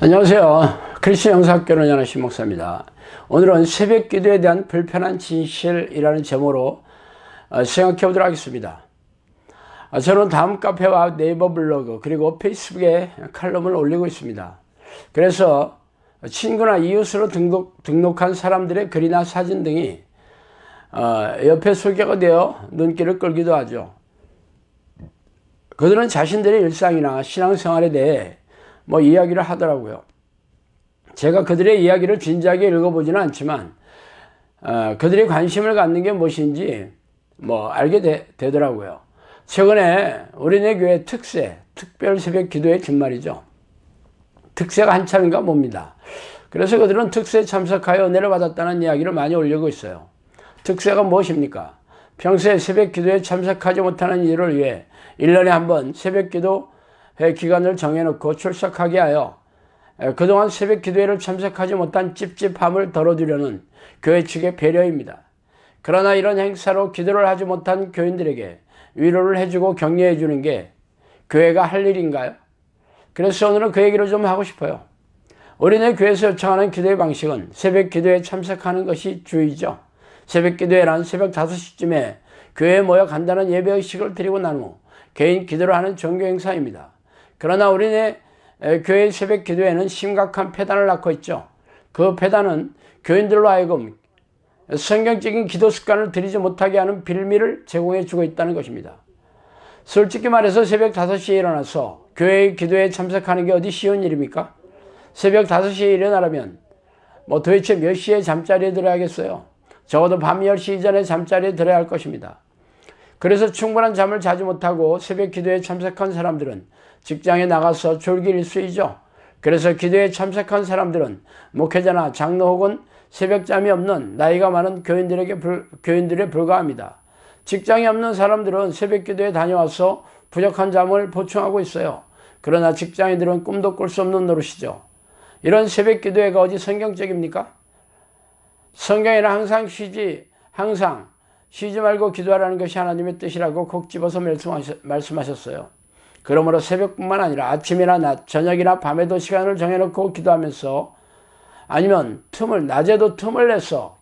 안녕하세요. 크리스천 영사학교는 연하신 목사입니다. 오늘은 새벽 기도에 대한 불편한 진실이라는 제목으로 어, 생각해 보도록 하겠습니다. 아, 저는 다음 카페와 네이버 블로그 그리고 페이스북에 칼럼을 올리고 있습니다. 그래서 친구나 이웃으로 등록, 등록한 사람들의 글이나 사진 등이 어, 옆에 소개가 되어 눈길을 끌기도 하죠. 그들은 자신들의 일상이나 신앙생활에 대해 뭐 이야기를 하더라고요. 제가 그들의 이야기를 진지하게 읽어보지는 않지만 어, 그들이 관심을 갖는 게 무엇인지 뭐 알게 되, 되더라고요. 최근에 어린애 교회 특세, 특별 새벽 기도의 뒷말이죠. 특세가 한참인가 봅니다. 그래서 그들은 특세에 참석하여 은혜를 받았다는 이야기를 많이 올리고 있어요. 특세가 무엇입니까? 평소에 새벽 기도에 참석하지 못하는 이들을 위해 1년에 한번 새벽 기도 회 기간을 정해놓고 출석하게 하여 그동안 새벽 기도회를 참석하지 못한 찝찝함을 덜어주려는 교회 측의 배려입니다. 그러나 이런 행사로 기도를 하지 못한 교인들에게 위로를 해주고 격려해 주는 게 교회가 할 일인가요? 그래서 오늘은 그 얘기를 좀 하고 싶어요. 어린애 교회에서 요청하는 기도의 방식은 새벽 기도에 참석하는 것이 주의죠. 새벽 기도회란 새벽 5시쯤에 교회에 모여 간단한 예배의식을 드리고 난 후 개인 기도를 하는 종교 행사입니다. 그러나 우리네 교회 새벽 기도에는 심각한 폐단을 낳고 있죠. 그 폐단은 교인들로 하여금 성경적인 기도 습관을 들이지 못하게 하는 빌미를 제공해 주고 있다는 것입니다. 솔직히 말해서 새벽 5시에 일어나서 교회의 기도에 참석하는 게 어디 쉬운 일입니까? 새벽 5시에 일어나려면 뭐 도대체 몇 시에 잠자리에 들어야겠어요? 적어도 밤 10시 이전에 잠자리에 들어야 할 것입니다. 그래서 충분한 잠을 자지 못하고 새벽 기도에 참석한 사람들은 직장에 나가서 졸기 일수이죠. 그래서 기도에 참석한 사람들은 목회자나 장로 혹은 새벽잠이 없는 나이가 많은 교인들에게 불, 교인들에 불과합니다. 직장이 없는 사람들은 새벽 기도에 다녀와서 부족한 잠을 보충하고 있어요. 그러나 직장인들은 꿈도 꿀 수 없는 노릇이죠. 이런 새벽 기도회가 어디 성경적입니까? 성경에는 항상 쉬지, 항상 쉬지 말고 기도하라는 것이 하나님의 뜻이라고 콕 집어서 말씀하셨어요. 그러므로 새벽뿐만 아니라 아침이나 낮, 저녁이나 밤에도 시간을 정해놓고 기도하면서 아니면 틈을, 낮에도 틈을 내서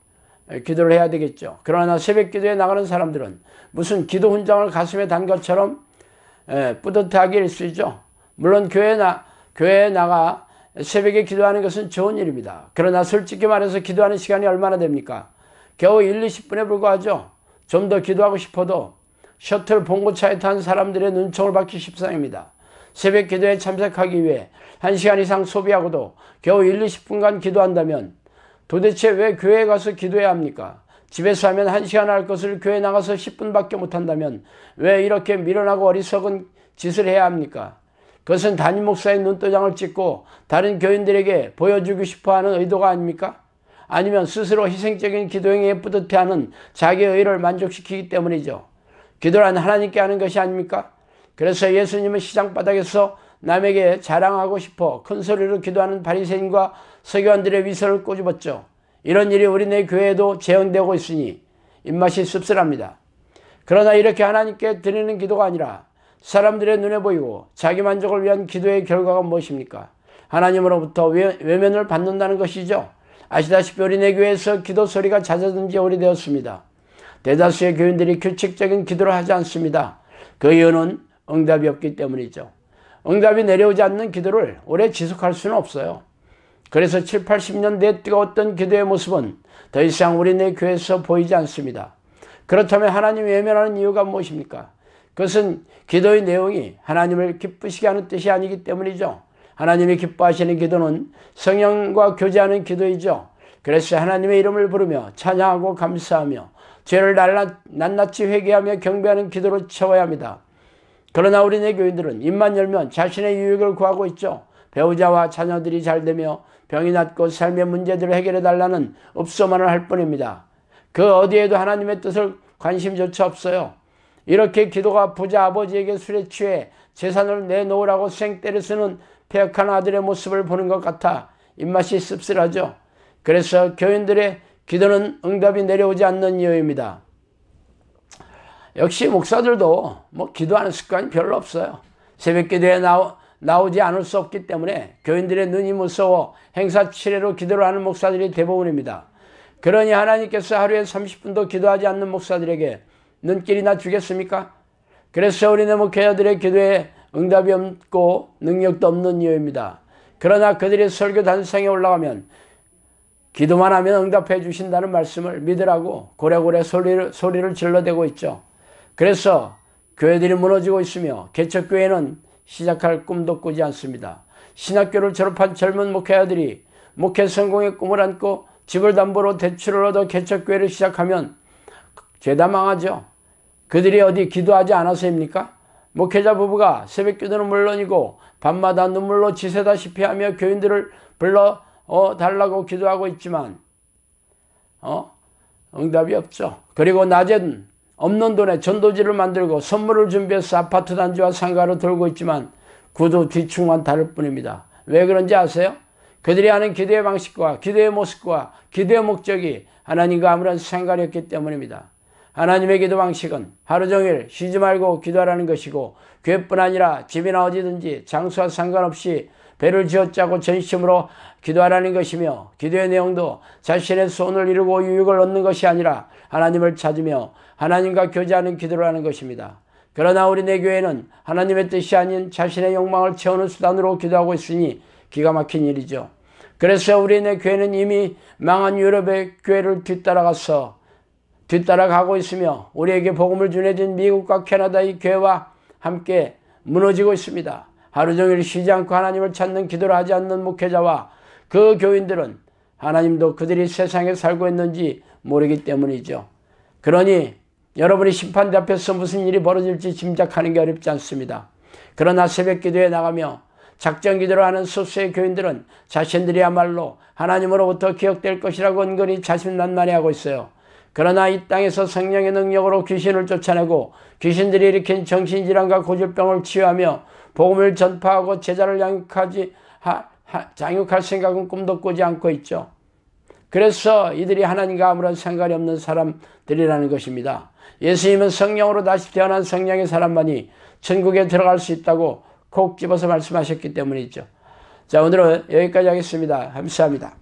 기도를 해야 되겠죠. 그러나 새벽 기도에 나가는 사람들은 무슨 기도 훈장을 가슴에 단 것처럼 예, 뿌듯하게 일 수있죠. 물론 교회 나, 교회에 나가 새벽에 기도하는 것은 좋은 일입니다. 그러나 솔직히 말해서 기도하는 시간이 얼마나 됩니까? 겨우 1, 20분에 불과하죠. 좀더 기도하고 싶어도 셔틀 봉고차에 탄 사람들의 눈총을 받기 십상입니다. 새벽 기도에 참석하기 위해 1시간 이상 소비하고도 겨우 1, 20분간 기도한다면 도대체 왜 교회에 가서 기도해야 합니까? 집에서 하면 1시간 할 것을 교회 나가서 10분밖에 못한다면 왜 이렇게 미련하고 어리석은 짓을 해야 합니까? 그것은 담임 목사의 눈도장을 찍고 다른 교인들에게 보여주고 싶어하는 의도가 아닙니까? 아니면 스스로 희생적인 기도행위에 뿌듯해하는 자기의 의를 만족시키기 때문이죠. 기도란 하나님께 하는 것이 아닙니까? 그래서 예수님은 시장바닥에서 남에게 자랑하고 싶어 큰 소리로 기도하는 바리새인과 서기관들의 위선을 꼬집었죠. 이런 일이 우리 내 교회에도 재현되고 있으니 입맛이 씁쓸합니다. 그러나 이렇게 하나님께 드리는 기도가 아니라 사람들의 눈에 보이고 자기 만족을 위한 기도의 결과가 무엇입니까? 하나님으로부터 외면을 받는다는 것이죠. 아시다시피 어린애 교회에서 기도 소리가 잦아든 지 오래되었습니다. 대다수의 교인들이 규칙적인 기도를 하지 않습니다. 그 이유는 응답이 없기 때문이죠. 응답이 내려오지 않는 기도를 오래 지속할 수는 없어요. 그래서 7, 8 0년대 뜨거웠던 기도의 모습은 더 이상 우리네 교회에서 보이지 않습니다. 그렇다면 하나님 외면하는 이유가 무엇입니까? 그것은 기도의 내용이 하나님을 기쁘시게 하는 뜻이 아니기 때문이죠. 하나님이 기뻐하시는 기도는 성령과 교제하는 기도이죠. 그래서 하나님의 이름을 부르며 찬양하고 감사하며 죄를 낱낱이 회개하며 경배하는 기도로 채워야 합니다. 그러나 우리네 교인들은 입만 열면 자신의 유익을 구하고 있죠. 배우자와 자녀들이 잘 되며 병이 낫고 삶의 문제들을 해결해 달라는 업소만을 할 뿐입니다. 그 어디에도 하나님의 뜻을 관심조차 없어요. 이렇게 기도가 부자 아버지에게 술에 취해 재산을 내놓으라고 생떼를 쓰는 폐역한 아들의 모습을 보는 것 같아 입맛이 씁쓸하죠. 그래서 교인들의 기도는 응답이 내려오지 않는 이유입니다. 역시 목사들도 뭐 기도하는 습관이 별로 없어요. 새벽 기도에 나오, 나오지 않을 수 없기 때문에 교인들의 눈이 무서워 행사 7회로 기도를 하는 목사들이 대부분입니다. 그러니 하나님께서 하루에 30분도 기도하지 않는 목사들에게 눈길이나 주겠습니까? 그래서 우리네 목회자들의 기도에 응답이 없고 능력도 없는 이유입니다. 그러나 그들이 설교 단상에 올라가면 기도만 하면 응답해 주신다는 말씀을 믿으라고 고래고래 소리를, 소리를 질러대고 있죠. 그래서 교회들이 무너지고 있으며 개척교회는 시작할 꿈도 꾸지 않습니다. 신학교를 졸업한 젊은 목회자들이 목회 성공의 꿈을 안고 집을 담보로 대출을 얻어 개척교회를 시작하면 죄다 망하죠. 그들이 어디 기도하지 않아서입니까? 목회자 부부가 새벽 기도는 물론이고 밤마다 눈물로 지새다시피 하며 교인들을 불러 어, 달라고 기도하고 있지만 어? 응답이 없죠. 그리고 낮엔 없는 돈에 전도지를 만들고 선물을 준비해서 아파트 단지와 상가로 돌고 있지만 구두 뒤충만 다를 뿐입니다. 왜 그런지 아세요? 그들이 하는 기도의 방식과 기도의 모습과 기도의 목적이 하나님과 아무런 상관이 없기 때문입니다. 하나님의 기도 방식은 하루 종일 쉬지 말고 기도하라는 것이고 괴뿐 아니라 집이나 어디든지 장소와 상관없이 배를 지어짜고 전심으로 기도하라는 것이며 기도의 내용도 자신의 손을 이루고 유익을 얻는 것이 아니라 하나님을 찾으며 하나님과 교제하는 기도를 하는 것입니다. 그러나 우리 내 교회는 하나님의 뜻이 아닌 자신의 욕망을 채우는 수단으로 기도하고 있으니 기가 막힌 일이죠. 그래서 우리 내 교회는 이미 망한 유럽의 교회를 뒤따라가서 뒤따라가고 있으며 우리에게 복음을 전해준 미국과 캐나다의 교회와 함께 무너지고 있습니다. 하루 종일 쉬지 않고 하나님을 찾는 기도를 하지 않는 목회자와 그 교인들은 하나님도 그들이 세상에 살고 있는지 모르기 때문이죠. 그러니 여러분이 심판대 앞에서 무슨 일이 벌어질지 짐작하는 게 어렵지 않습니다. 그러나 새벽 기도에 나가며 작전 기도를 하는 소수의 교인들은 자신들이야말로 하나님으로부터 기억될 것이라고 은근히 자신난만해하고 있어요. 그러나 이 땅에서 성령의 능력으로 귀신을 쫓아내고 귀신들이 일으킨 정신질환과 고질병을 치유하며 복음을 전파하고 제자를 양육하지 하, 하, 장육할 생각은 꿈도 꾸지 않고 있죠. 그래서 이들이 하나님과 아무런 상관이 없는 사람들이라는 것입니다. 예수님은 성령으로 다시 태어난 성령의 사람만이 천국에 들어갈 수 있다고 콕 집어서 말씀하셨기 때문이죠. 자, 오늘은 여기까지 하겠습니다. 감사합니다.